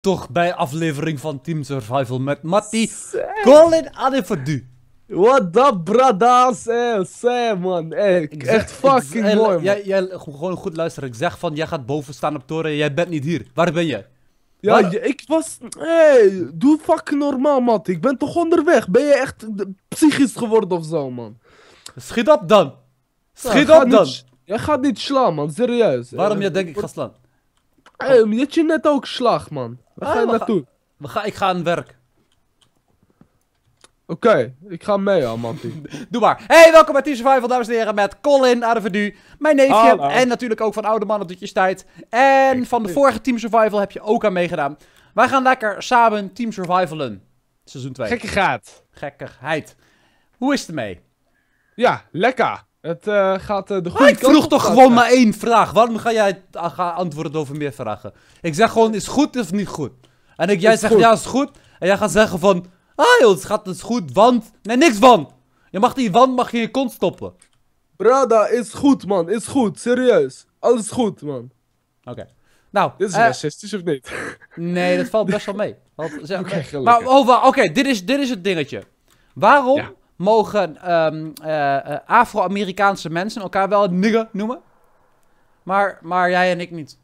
toch bij aflevering van Team Survival met Matty. Colin Adeverdu. What up, brada's? man. echt fucking ik, mooi, eh, man. Jij, gewoon goed luisteren. Ik zeg van, jij gaat boven staan op toren jij bent niet hier. Waar ben je? Ja, ik was... Hey, doe fucking normaal, man. Ik ben toch onderweg? Ben je echt psychisch geworden of zo, man? Schiet op dan. Schiet op dan. jij gaat niet slaan, man. Serieus. Waarom jij denkt ik ga slaan? Hey, je hebt je net ook slag, man. Eh, we gaan ga naartoe? ik ga aan werk. Oké, ik ga mee aan, Doe maar. Hey, welkom bij Team Survival, dames en heren, met Colin Adeverdu, mijn neefje. En natuurlijk ook van Oude Mannen Doetjes Tijd. En van de vorige Team Survival heb je ook aan meegedaan. Wij gaan lekker samen Team Survivalen. Seizoen 2. gaat. Gekkigheid. Hoe is het ermee? Ja, lekker. Het eh, gaat uh, de goede ik vroeg toch gewoon eh. maar één vraag. Waarom ga jij ah, ga antwoorden over meer vragen? Ik zeg gewoon, is goed of niet goed? En ik, jij zegt, ja, is goed. En jij gaat zeggen van, ah joh, het gaat dus goed, want... Nee, niks van. Je mag die wand mag je in je kont stoppen. Brada, is goed, man. Is goed, serieus. Alles goed, man. Oké. Nou, dit is uh, racistisch of niet? Nee, dat valt best wel mee. Oké, Maar over, oké, dit, is, dit is het dingetje. Waarom mogen ehm, eh, Afro-Amerikaanse mensen elkaar wel nigger noemen. Maar, maar jij en ik niet.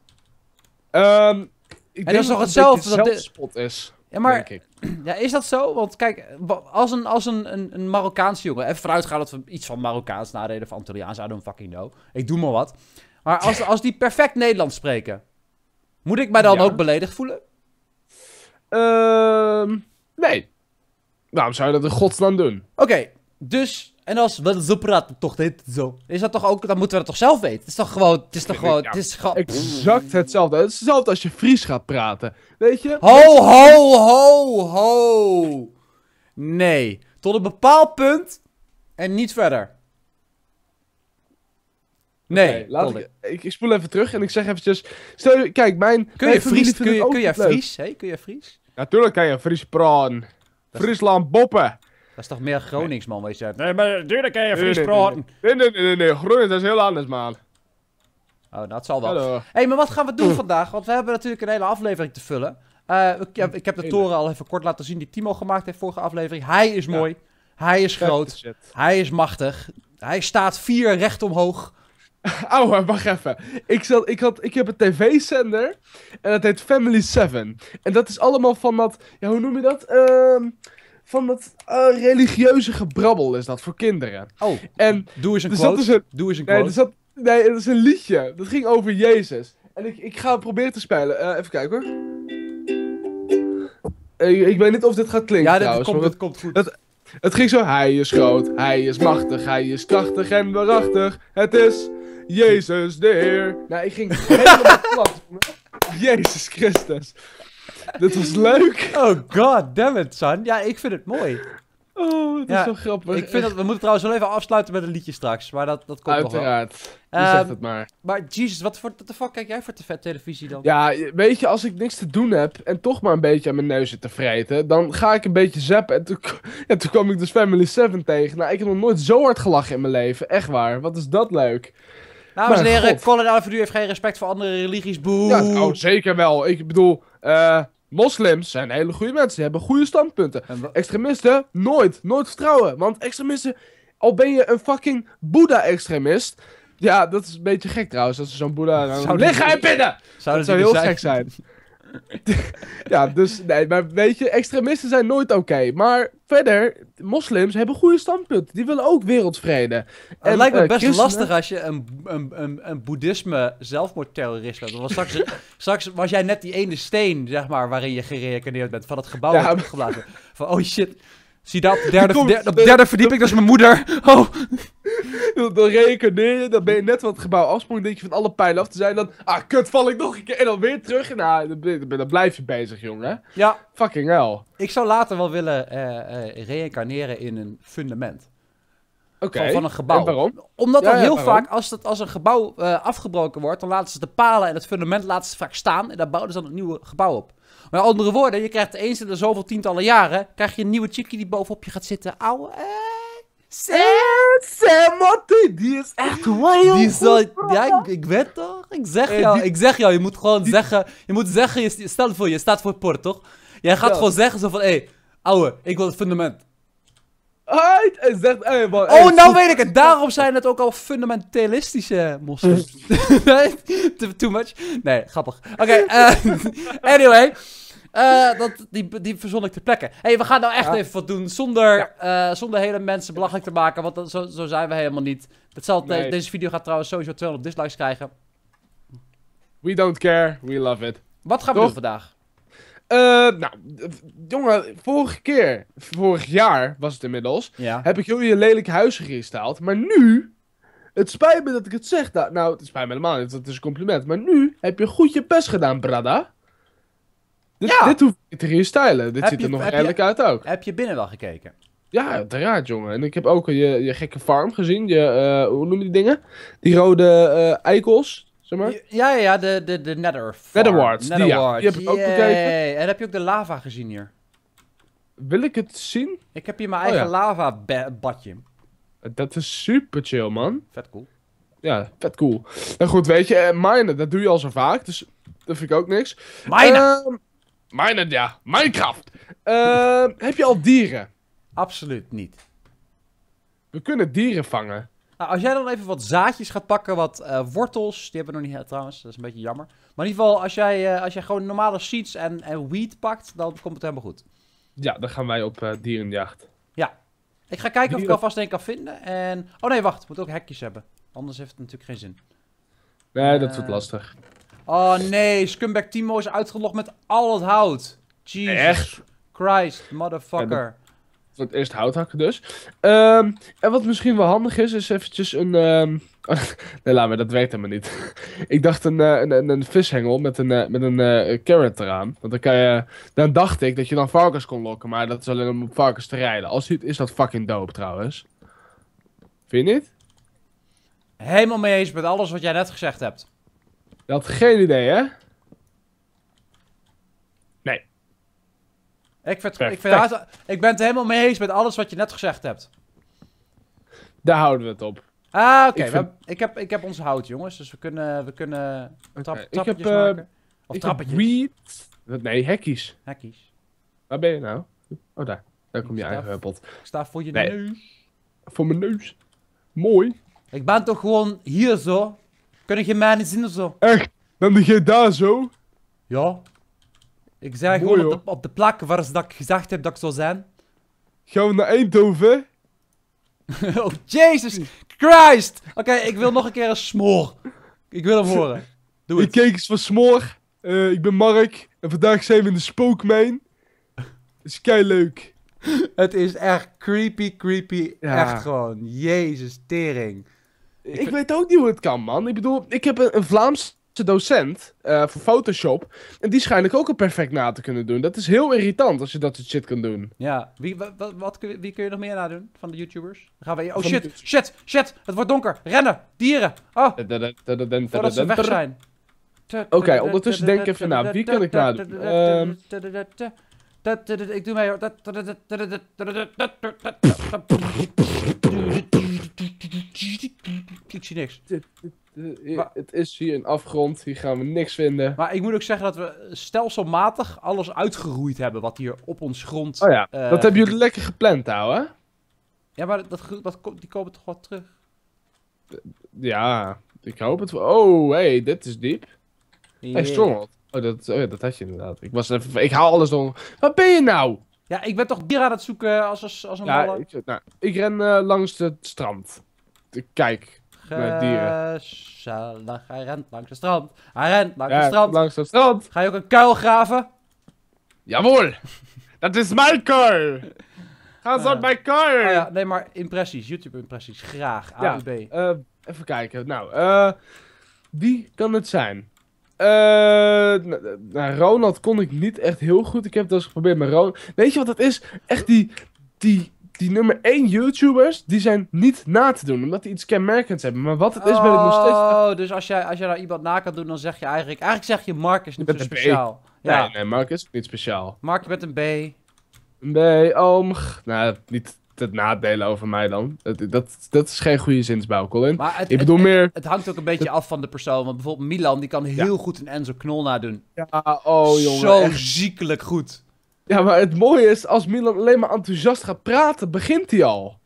Um, ik dat is toch hetzelfde? dat spot is. Ja, maar Ja, is dat zo? Want kijk, als een, als een, een, Marokkaanse jongen. Even vooruit gaan dat we iets van Marokkaans nadelen van Antilliaans. I don't fucking know. Ik doe maar wat. Maar als, als die perfect Nederlands spreken, moet ik mij dan ook beledigd voelen? Ehm, nee. Waarom zou je dat in godsnaam doen? Oké, dus. En als we zo praten, toch dit zo. Is dat toch ook. Dan moeten we dat toch zelf weten? Het is toch gewoon. Het is toch gewoon. het is gewoon. Exact hetzelfde. Het is hetzelfde als je Fries gaat praten. Weet je? Ho, ho, ho, ho. Nee. Tot een bepaald punt. En niet verder. Nee, laat ik, ik, ik, spoel even terug en ik zeg eventjes... Stel, kijk, mijn... Kun jij Fries? Kun je, kun, Fries, hey, kun Fries? Natuurlijk kan je Fries praten. Friesland boppen. Dat is toch meer Gronings, man, weet je. Nee, maar natuurlijk kan je Fries Nee, nee, nee, nee, Gronings is heel anders, man. Oh, nou, dat zal wel. hey, maar wat gaan we doen vandaag? Want we hebben natuurlijk een hele aflevering te vullen. Eh, ik, heb, de toren al even kort laten zien die Timo gemaakt heeft vorige aflevering. Hij is mooi. Hij is groot. Hij is machtig. Hij staat vier recht omhoog. Oh, wacht even. Ik, ik, had, ik heb een tv-zender. En dat heet Family 7. En dat is allemaal van dat. Ja, hoe noem je dat? Ehm, van dat eh, religieuze gebrabbel is dat voor kinderen. Oh. En doe eens een dus doe eens een quote. Nee, dat, is een liedje. Dat ging over Jezus. En ik, ik ga het proberen te spelen. Eh, even kijken hoor. Eh, ik, ik, weet niet of dit gaat klinken. Ja, trouwens, komt, dat, komt goed. het ging zo, hij is groot, hij is machtig, hij is krachtig en waarachtig. Het is Jezus de Heer. Nou, ik ging helemaal plat. Jezus Christus. Dit was leuk. Oh god damn it, son. Ja, ik vind het mooi. Oh, dat is zo grappig. Ik vind dat, we moeten trouwens wel even afsluiten met een liedje straks. Maar dat, dat komt nog wel. Uiteraard. Um, het maar. Maar Jesus, wat voor de fuck kijk jij voor de televisie dan? Ja, weet je, als ik niks te doen heb en toch maar een beetje aan mijn neus zit te vreten, dan ga ik een beetje zappen. En toen, toen kwam ik dus Family 7 tegen. Nou, ik heb nog nooit zo hard gelachen in mijn leven. Echt waar. Wat is dat leuk. Dames en heren, Colin Alverdu heeft geen respect voor andere religies. Boe. oh, zeker wel. Ik bedoel, eh, moslims zijn hele goede mensen. Ze hebben goede standpunten. Extremisten, nooit. Nooit vertrouwen. Want extremisten, al ben je een fucking Boeddha-extremist... Ja, dat is een beetje gek trouwens, als zo'n Boeddha... Nou, zou liggen en Zou zou heel gek zijn. ja, dus nee, maar weet je, extremisten zijn nooit oké. Maar verder, moslims hebben goede standpunten. Die willen ook wereldvrede. het lijkt me eh, best lastig als je een, een, een, boeddhisme zelfmoordterrorist bent. Want straks, straks was jij net die ene steen, zeg maar, waarin je gereageerd bent van het gebouw ja, dat Van, oh shit, zie dat, derde, derde, derde, derde verdieping, dat is mijn moeder. Oh dan, dan je, dan ben je net wat het gebouw afsprong, denk je van alle pijlen af te zijn. Dan, ah, kut, val ik nog een keer. En dan weer terug. Nou, en ah, dan, blijf je bezig, jongen. Ja. Fucking hell. Ik zou later wel willen eh, eh, reïncarneren in een fundament. Okay. Van, een gebouw. waarom? Omdat dan heel vaak, als, als een gebouw eh, afgebroken wordt, dan laten ze de palen en het fundament laten ze vaak staan. En daar bouwen ze dan een nieuwe gebouw op. Met andere woorden, je krijgt eens in de zoveel tientallen jaren, krijg je een nieuwe chickie die bovenop je gaat zitten. Auw, eh. Sam, Motte, die is echt wild. Die zal, ja, ik, ik weet toch? Ik zeg eh, jou, ik zeg jou, je moet gewoon zeggen, je moet zeggen, je, stel voor, je staat voor port, toch? Jij gaat gewoon zeggen zo van, hé, hey, ouwe, ik wil het fundament. Uit, en zegt, oh, nou weet ik het. Daarom zijn het ook al fundamentalistische moslims. Too much? Nee, grappig. Oké, okay, eh, anyway. Uh, dat, die, die verzon ik ter plekke. hey, we gaan nou echt even wat doen zonder, eh, zonder hele mensen belachelijk te maken. Want zo, zo zijn we helemaal niet. Het zal, deze video gaat trouwens sowieso 200 dislikes krijgen. We don't care, we love it. Wat gaan we doen vandaag? Uh, nou, jongen, vorige keer, vorig jaar was het inmiddels, heb ik jullie een lelijk huis gestaald. Maar nu, het spijt me dat ik het zeg, nou, het spijt me helemaal niet, dat is een compliment. Maar nu heb je goed je best gedaan, brada. Dit, dit hoef je niet te restylen. Dit ziet er nog redelijk uit ook. Heb je binnen wel gekeken? Ja, uiteraard, jongen. En ik heb ook je, je gekke farm gezien. Je, eh, hoe noem je die dingen? Die rode eh, eikels, zeg maar. Ja, ja, ja. De, de, de Nether Netherwards. Die, ja. heb ik ook En heb je ook de lava gezien hier? Wil ik het zien? Ik heb hier mijn oh, eigen lava badje. Dat is super chill, man. Vet cool. Ja, vet cool. En nou goed, weet je, eh, minen, dat doe je al zo vaak. Dus dat vind ik ook niks. Minen! Ehm, mijn, ja. Minecraft. Ehm, heb je al dieren? Absoluut niet. We kunnen dieren vangen. Nou, als jij dan even wat zaadjes gaat pakken, wat eh, wortels. Die hebben we nog niet hè, eh, trouwens, dat is een beetje jammer. Maar in ieder geval, als jij, eh, als jij gewoon normale seeds en, en weed pakt, dan komt het helemaal goed. Ja, dan gaan wij op dierenjacht. Ja. Ik ga kijken of ik alvast een kan vinden. En... Oh nee, wacht. We moeten ook hekjes hebben. Anders heeft het natuurlijk geen zin. Nee, dat wordt lastig. Oh nee, Scumbag Timo is uitgelogd met al het hout. Jesus Echt? Christ, motherfucker. voor het eerst hout hakken dus. Ehm, en wat misschien wel handig is, is eventjes een... Um... nee, laat weet dat werkt helemaal niet. ik dacht eh, een, een, een, vishengel met een, eh, met eh, een carrot eraan. Want dan kan je... Dan dacht ik dat je dan varkens kon lokken, maar dat is alleen om op varkens te rijden. Als het is dat fucking dope trouwens. Vind je niet? Helemaal mee eens met alles wat jij net gezegd hebt. Dat geen idee, hè? Nee. Ik, vind, ik, vind ik ben het helemaal mee eens met alles wat je net gezegd hebt. Daar houden we het op. Ah, oké. Ik, ik, heb, ik heb ons hout, jongens. Dus we kunnen, we kunnen trap, ik heb, eh, Of ik trappetjes. Nee, hekkies. Hekkies. Waar ben je nou? Oh, daar. Daar kom je aangehuppeld. Ik sta voor je neus. Voor mijn neus. Mooi. Ik ben toch gewoon hier zo. Kunnen je mij zien of zo? Echt? Dan ben je daar zo? Ja. Ik zei gewoon op de, op de, plek waar ze dat ik gezegd heb dat ik zou zijn. Gaan we naar Eindhoven? oh, Jesus Christ! Oké, ik wil nog een keer een smoor. Ik wil hem horen. Doe het. Ik keek eens van smoor. Eh, ik ben Mark. En vandaag zijn we in de Spookmijn. is kei leuk. het is echt creepy, creepy. Echt gewoon. Jezus, tering. Ik, weet ook niet hoe het kan, man. Ik bedoel, ik heb een, Vlaamse docent uh, voor Photoshop. En die schijn ik ook al perfect na te kunnen doen. Dat is heel irritant als je dat soort shit kan doen. Ja, wie, wat, wat, wie kun je nog meer nadoen van de YouTubers? gaan we... Oh shit, shit, shit. Het wordt donker. Rennen, dieren. Oh, voordat ze weg zijn. Oké, ondertussen denk ik even na. Wie kan ik nadoen? Um... Ik doe mij hoor. Ik zie niks. het is hier een afgrond, hier gaan we niks vinden. Maar ik moet ook zeggen dat we stelselmatig alles uitgeroeid hebben wat hier op ons grond... Oh ja, eh, dat hebben jullie lekker gepland, hè Ja, maar dat, dat, die komen toch wat terug? Ja, ik hoop het wel. Oh, hey, dit is diep. Hey, Oh, dat, oh dat had je inderdaad. Ik, was even, ik haal alles door. Wat ben je nou? Ja, ik ben toch dier aan het zoeken eh, als, als, als een ja, nou, ik, ren eh, langs het strand. Kijk, met dieren. Gezellig. Hij rent langs het strand. Hij rent langs het strand. Langs het strand. Ga je ook een kuil graven? Jawohl! Dat is mijn kuil! Ga zo uh, eh, mijn kuil! Ah ja, nee, maar impressies. YouTube-impressies. Graag. Ja, B. Eh, even kijken. Nou, eh, wie kan het zijn? nou, Ronald kon ik niet echt heel goed. Ik heb het eens geprobeerd met Ronald. Weet je wat dat is? Echt die, die die nummer 1 YouTubers, die zijn niet na te doen. Omdat die iets kenmerkends hebben. Maar wat het is, ben ik nog steeds... Oh, dus als jij, als jij daar iemand na kan doen, dan zeg je eigenlijk... Eigenlijk zeg je Mark is niet zo speciaal. Ja. Nee, nee, Mark is niet speciaal. Mark met een B. Een B, oom. Oh, nou, niet het nadelen over mij dan. Dat, dat, is geen goede zinsbouw, Colin. Maar het, ik bedoel meer... Het, hangt ook een beetje af van de persoon. Want bijvoorbeeld Milan, die kan heel goed een Enzo Knol nadoen. Ja, oh jongen. Zo ziekelijk goed. Ja, maar het mooie is, als Milan alleen maar enthousiast gaat praten, begint hij al.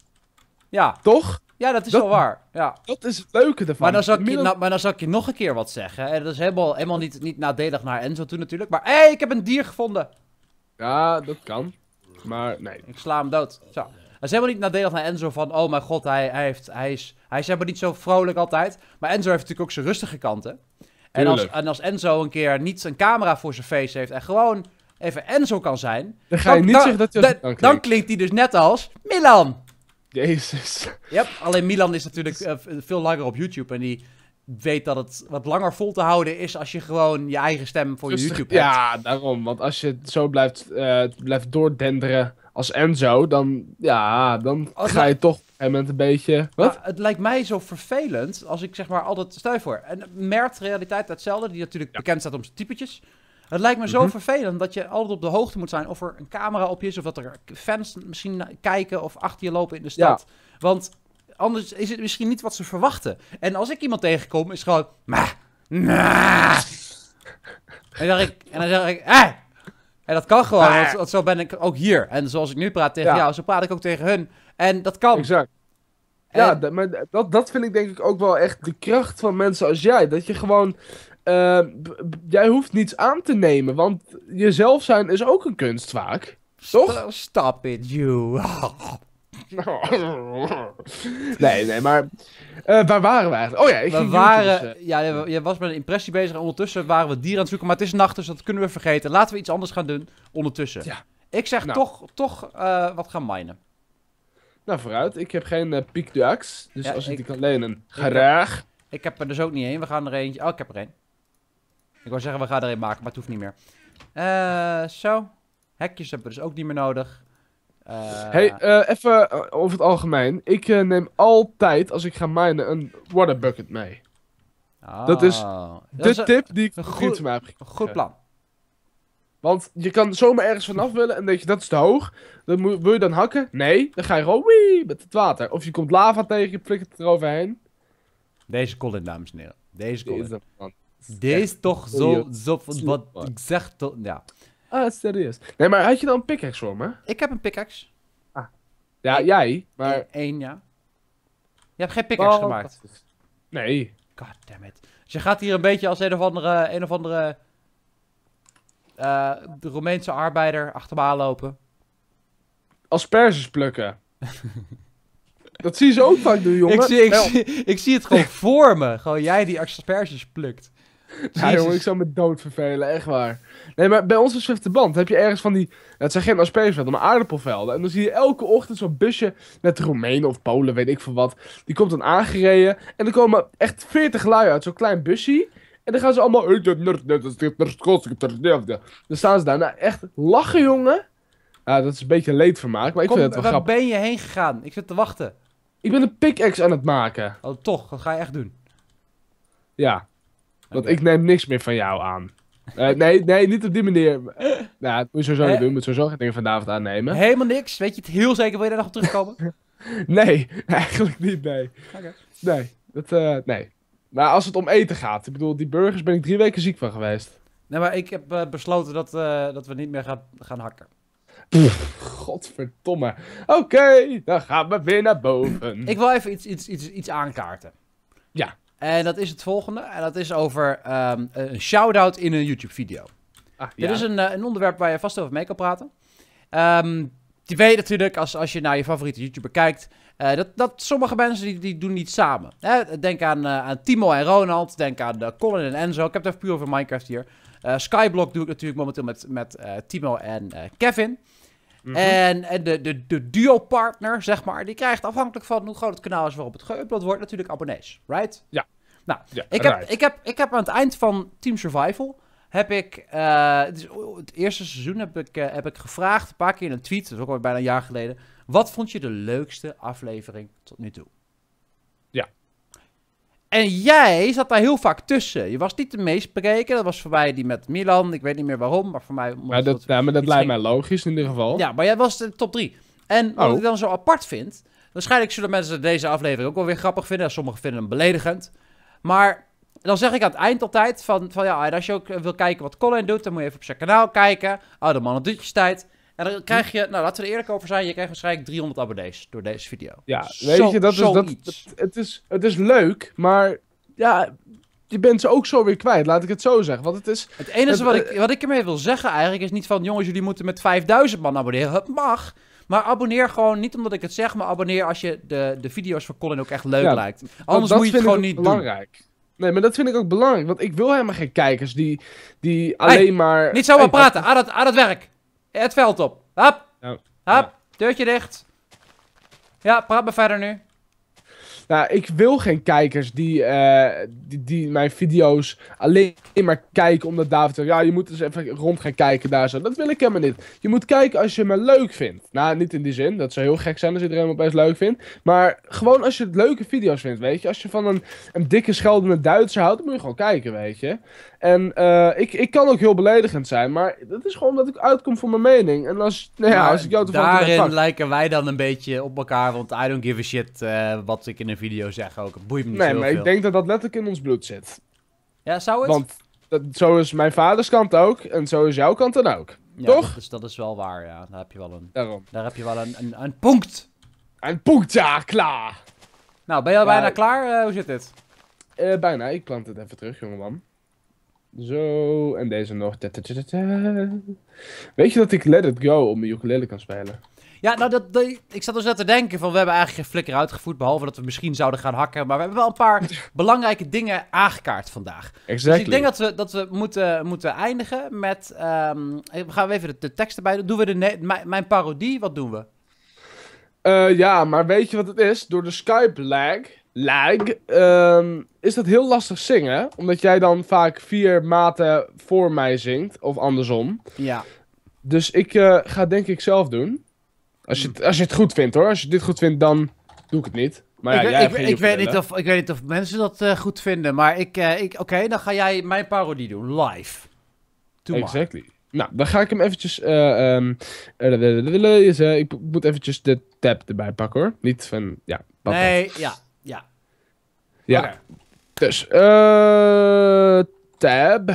Ja. Toch? Ja, dat is wel waar. Ja. Dat is het leuke ervan. Maar dan, zal ik je, nou, maar dan zal je nog een keer wat zeggen. En dat is helemaal, helemaal niet, niet nadelig naar Enzo toe natuurlijk. Maar hé, hey, ik heb een dier gevonden. Ja, dat kan. Maar nee. Ik sla hem dood. Zo. Dat is helemaal niet nadelig naar Enzo van, oh mijn god, hij, hij, heeft, hij, is, hij is helemaal niet zo vrolijk altijd. Maar Enzo heeft natuurlijk ook zijn rustige kanten. En als, en als Enzo een keer niet een camera voor zijn face heeft en gewoon even Enzo kan zijn... Dan ga je niet zeggen dat je... Dan, dan klinkt hij dus net als Milan. Jezus. Ja. alleen Milan is natuurlijk eh, veel langer op YouTube en die weet dat het wat langer vol te houden is als je gewoon je eigen stem voor je YouTube hebt. Ja, daarom. Want als je zo blijft, uh, blijft doordenderen als Enzo, dan, ja, dan ga je toch een moment een beetje... Wat? Nou, het lijkt mij zo vervelend als ik zeg maar altijd... Stel voor, en Mert, Realiteit, hetzelfde, die natuurlijk bekend staat om zijn typetjes. Het lijkt me zo mhm. vervelend dat je altijd op de hoogte moet zijn of er een camera op je is. Of dat er fans misschien kijken of achter je lopen in de stad. Want anders is het misschien niet wat ze verwachten. En als ik iemand tegenkom, is gewoon. Mah, En dan zeg ik. En dan zeg ik eh. En dat kan gewoon, want, zo ben ik ook hier. En zoals ik nu praat tegen jou, zo praat ik ook tegen hun. En dat kan. Exact. Ja, maar dat, dat vind ik denk ik ook wel echt de kracht van mensen als jij. Dat je gewoon eh, jij hoeft niets aan te nemen, want jezelf zijn is ook een kunst vaak. Toch? Stop it, you. nee, nee, maar eh, waar waren we eigenlijk? Oh ja, ik we ging waren, Ja, je was met een impressie bezig en ondertussen waren we dieren aan het zoeken. Maar het is nacht, dus dat kunnen we vergeten. Laten we iets anders gaan doen ondertussen. Ja. Ik zeg nou. toch, toch eh, wat gaan minen. Nou, vooruit. Ik heb geen piekduaks, dus als ik, alleen die kan lenen, graag. Ik heb, ik heb er dus ook niet één. We gaan er eentje... Oh, ik heb er één. Ik wil zeggen, we gaan erin maken, maar het hoeft niet meer. Uh, zo. Hekjes hebben we dus ook niet meer nodig. Uh, hey, eh, even over het algemeen. Ik neem altijd, als ik ga minen, een water bucket mee. Oh. Dat is de tip die ik goed voor mij heb gekregen. Goed plan. Want je kan zomaar ergens vanaf willen en denk je dat is te hoog. Dan wil je dan hakken? Nee, dan ga je gewoon wee, met het water. Of je komt lava tegen, je flikkert het eroverheen. Deze in, dames en heren. Deze Colin. Deze is toch zo, zo wat ik zeg toch, ja. Ah, serieus. Nee, maar had je dan een pickaxe voor me? Ik heb een pickaxe. Ah. Ja, jij, maar... Eén, ja. Je hebt geen pickaxe oh, gemaakt. Nee. God damn it. Dus je gaat hier een beetje als een of andere, een of andere de eh, Romeinse arbeider achter me aanlopen. Asperges plukken. dat zie je ze ook vaak doen, jongen. Ik zie, ik, zie, ik zie het gewoon voor me. Gewoon jij die asperges plukt. Ja, jongen, ik zou me dood vervelen, echt waar. Nee, maar bij ons in de Band heb je ergens van die. het zijn geen aspergevelden, maar aardappelvelden. En dan zie je elke ochtend zo'n busje met Roemenen of Polen, weet ik veel wat. Die komt dan aangereden. En er komen echt veertig lui uit zo'n klein busje. En dan gaan ze allemaal. Dan staan ze daar. Nou, echt lachen, jongen. Nou, dat is een beetje leedvermaak, maar ik vind het wel grappig. Waar ben je heen gegaan? Ik zit te wachten. Ik ben een pickaxe aan het maken. Oh, toch? Dat ga je echt doen? Ja. Want ik neem niks meer van jou aan. Eh, nee, nee, niet op die manier. nou, dat moet je sowieso niet doen. moet sowieso geen dingen vanavond aannemen. Helemaal niks. Weet je het heel zeker? Wil je daar nog op terugkomen? nee, eigenlijk niet, nee. Nee, dat, eh, nee. Maar als het om eten gaat. Ik bedoel, die burgers ben ik drie weken ziek van geweest. Nee, maar ik heb eh, besloten dat, dat we niet meer gaan, gaan hakken. godverdomme. Oké, dan gaan we weer naar boven. ik wil even iets, iets, iets, iets aankaarten. Ja. En dat is het volgende. En dat is over ehm, een shout-out in een YouTube-video. Ah, Dit is een, eh, een, onderwerp waar je vast over mee kan praten. Ehm, je weet natuurlijk, als, als je naar je favoriete YouTuber kijkt, eh, dat, dat sommige mensen die, die doen niet samen. Hè? Denk aan, eh, aan Timo en Ronald, denk aan uh, Colin en Enzo. Ik heb het even puur over Minecraft hier. Skyblock doe ik natuurlijk momenteel met, met Timo en Kevin. Mhm. En, en de, de, de duo-partner, zeg maar, die krijgt afhankelijk van hoe groot het kanaal is waarop het geüpload wordt, natuurlijk abonnees. Right? Ja. Nou, ik, heb, ik, heb, ik heb aan het eind van Team Survival heb ik. Eh, het, eerste seizoen heb ik, eh, heb ik gevraagd, een paar keer in een tweet, dat is ook al bijna een jaar geleden. Wat vond je de leukste aflevering tot nu toe? En jij zat daar heel vaak tussen. Je was niet de meest meespreker. Dat was voor mij die met Milan. Ik weet niet meer waarom, maar voor mij... dat, ja, maar dat lijkt mij logisch in ieder geval. Ja, maar jij was de top 3. En wat oh. ik dan zo apart vind... Waarschijnlijk zullen mensen deze aflevering ook wel weer grappig vinden. Sommigen vinden hem beledigend. Maar dan zeg ik aan het eind altijd van... van ja, als je ook eh, wil kijken wat Colin doet, dan moet je even op zijn kanaal kijken. Oude oh, mannen tijd. En dan krijg je, nou laten we er eerlijk over zijn, je krijgt waarschijnlijk 300 abonnees door deze video. Ja, weet je, dat is, dat, het, is, het is leuk, maar ja, je bent ze ook zo weer kwijt, laat ik het zo zeggen. Want het is... Het enige wat, ik, eh, wat ik ermee wil zeggen eigenlijk is niet van, jongens, jullie moeten met 5000 man abonneren. Het mag, maar abonneer gewoon, niet omdat ik het zeg, maar abonneer als je de, de video's van Colin ook echt leuk lijkt. Anders moet je het gewoon niet belangrijk. doen. Nee, maar dat vind ik ook belangrijk. Want ik wil helemaal geen kijkers die, die alleen maar... Niet zo maar praten. Aan dat, aan dat werk. Het veld op. Hap. Hap. Deurtje dicht. Ja, praat maar verder nu. Nou, ik wil geen kijkers eh, die, die, mijn video's alleen maar kijken omdat David zegt... Ja, je moet eens even rond gaan kijken daar zo. Dat wil ik helemaal niet. Je moet kijken als je me leuk vindt. Nou, niet in die zin. Dat zou heel gek zijn als iedereen me opeens leuk vindt. Maar gewoon als je het leuke video's vindt, weet je. Als je van een, een dikke scheldende Duitser houdt, moet je gewoon kijken, weet je. En eh, ik, ik kan ook heel beledigend zijn, maar dat is gewoon dat ik uitkom voor mijn mening. En als, nou ja, als ik jou Daarin lijken wij dan een beetje op elkaar, want I don't give a shit eh, wat ik in een video zeg ook. Het boeit me niet Nee, maar ik denk dat dat letterlijk in ons bloed zit. Ja, zou het? Want dat, zo is mijn vaders kant ook, en zo is jouw kant dan ook. Toch? Dus dat is wel waar, ja. Daar heb je wel een... Daarom. Daar heb je wel een, een, een punt. Een punt, ja, klaar. Nou, ben je al bijna klaar? Eh, hoe zit dit? bijna, ik plant het even terug, jongeman. Zo, en deze nog. Weet je dat ik Let It Go op mijn ukulele kan spelen? Ja, nou, dat, ik zat dus net te denken van... we hebben eigenlijk geen flikker uitgevoerd... behalve dat we misschien zouden gaan hakken. Maar we hebben wel een paar belangrijke dingen aangekaart vandaag. Dus exactly. Dus ik denk dat we, dat we moeten, moeten eindigen met... Um, we gaan even de, de tekst erbij doen. we de mijn parodie? Wat doen we? Eh, ja, maar weet je wat het is? Door de Skype-lag... Like, is dat heel lastig zingen. Omdat jij dan vaak vier maten voor mij zingt. Of andersom. Ja. Dus ik ga denk ik zelf doen. Als je, het, als je het goed vindt hoor. Als je dit goed vindt, dan doe ik het niet. Maar ja, ik, ik, ik weet niet of, ik weet niet of mensen dat goed vinden. Maar ik, ik oké, dan ga jij mijn parodie doen. Live. Doe exactly. Nou, dan ga ik hem eventjes... ik moet eventjes de tab erbij pakken hoor. Niet van... Ja, Nee, ja. Ja. Dus, uh, tab.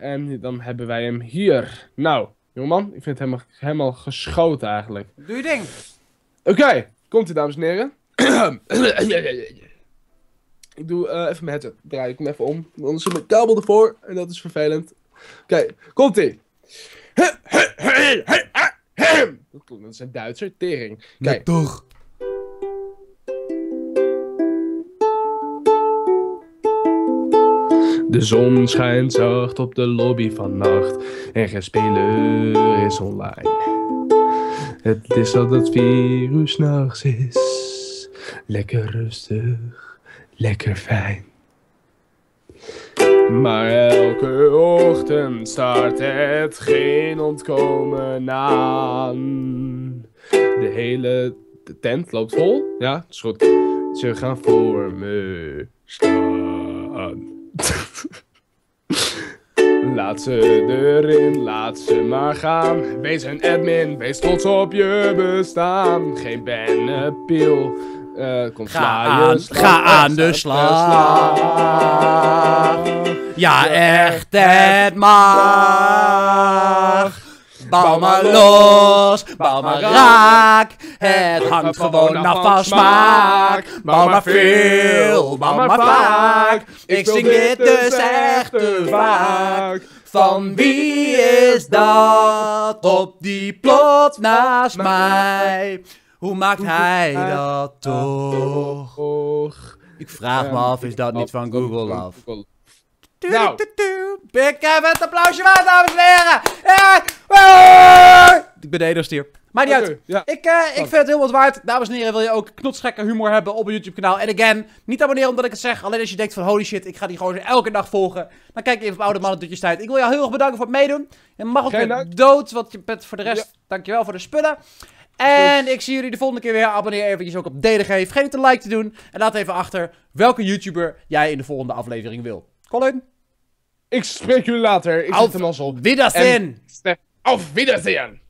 En dan hebben wij hem hier. Nou, jongeman, ik vind het helemaal, helemaal geschoten eigenlijk. Doe je ding. Oké, komt ie dames en heren. ik doe eh, even mijn headset. Draai ik hem even om. Anders zit mijn kabel ervoor. En dat is vervelend. Oké, komt ie. Ah, dat, dat is een Duitser tering. Kijk. Nee, toch? De zon schijnt zacht op de lobby van nacht en geen speler is online. Het is dat het virus nachts is. Lekker rustig, lekker fijn. Maar elke ochtend start het geen ontkomen aan. De hele tent loopt vol. Ja, is goed. Ze gaan voor me Laat ze erin, laat ze maar gaan. Wees een admin, wees trots op je bestaan. Geen bennepiel, uh, eh, kom ga aan, ga aan de slag. slag. Ja, echt, het maar. Bouw maar los, bouw maar raak. Het hangt gewoon af van smaak. Bouw maar veel, bouw maar vaak. Ik zing dit dus echt te vaak. Van wie is dat op die plot naast mij? Hoe maakt hij dat toch? Ik vraag me ehm, af, is dat niet van Google af? Nou. Ik heb het applausje waard, dames en heren. Eh, ik ben de enigste hier. Maar niet uit. Ik, eh, ik vind het heel wat waard. Dames en heren, wil je ook knotsgekke humor hebben op mijn YouTube kanaal? En again, niet abonneren omdat ik het zeg. Alleen als je denkt van holy shit, ik ga die gewoon elke dag volgen. Dan kijk even op Oude Mannen je Tijd. Ik wil jou heel erg bedanken voor het meedoen. Je mag ook weer dood, want je bent voor de rest. Ja. Dankjewel voor de spullen. En ik zie jullie de volgende keer weer. Abonneer eventjes ook op DDG. Vergeet niet een like te doen. En laat even achter welke YouTuber jij in de volgende aflevering wil. Colin? Ik spreek jullie later. Ik zit hem al op. Wiedersehen! Auf Wiedersehen!